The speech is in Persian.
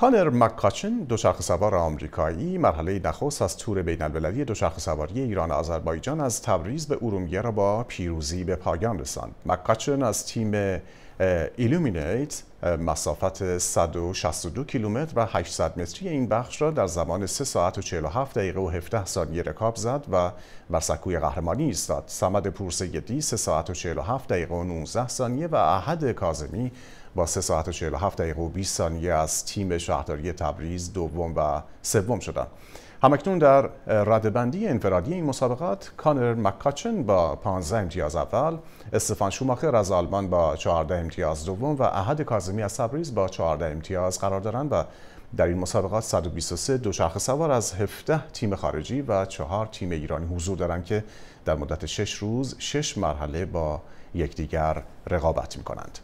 کانر مکاچن دوچرخه سوار آمریکایی مرحله نخست از تور بین المللی دوچرخه سواری ایران آذربایجان از تبریز به ارومیه را با پیروزی به پایان رساند. مکاچن از تیم ایلومینیت مسافت 162 کیلومتر و 800 متری این بخش را در زمان 3 ساعت و 47 دقیقه و 17 ثانیه رکاب زد و بر سکوی قهرمانی ایستاد. سمد سیدی 3 ساعت و 47 دقیقه و 19 ثانیه و احد کازمی با 3 ساعت و 47 دقیقه و 20 ثانیه از تیم شهرداری تبریز دوم و سوم شدند. همکنون در ردبندی انفرادی این مسابقات کانر مکاچن با 15 امتیاز اول استفان شوماخر از آلمان با 14 امتیاز دوم و احد کازمی از تبریز با 14 امتیاز قرار دارند و در این مسابقات 123 شرخ سوار از 17 تیم خارجی و 4 تیم ایرانی حضور دارند که در مدت 6 روز 6 مرحله با یکدیگر رقابت می کنند.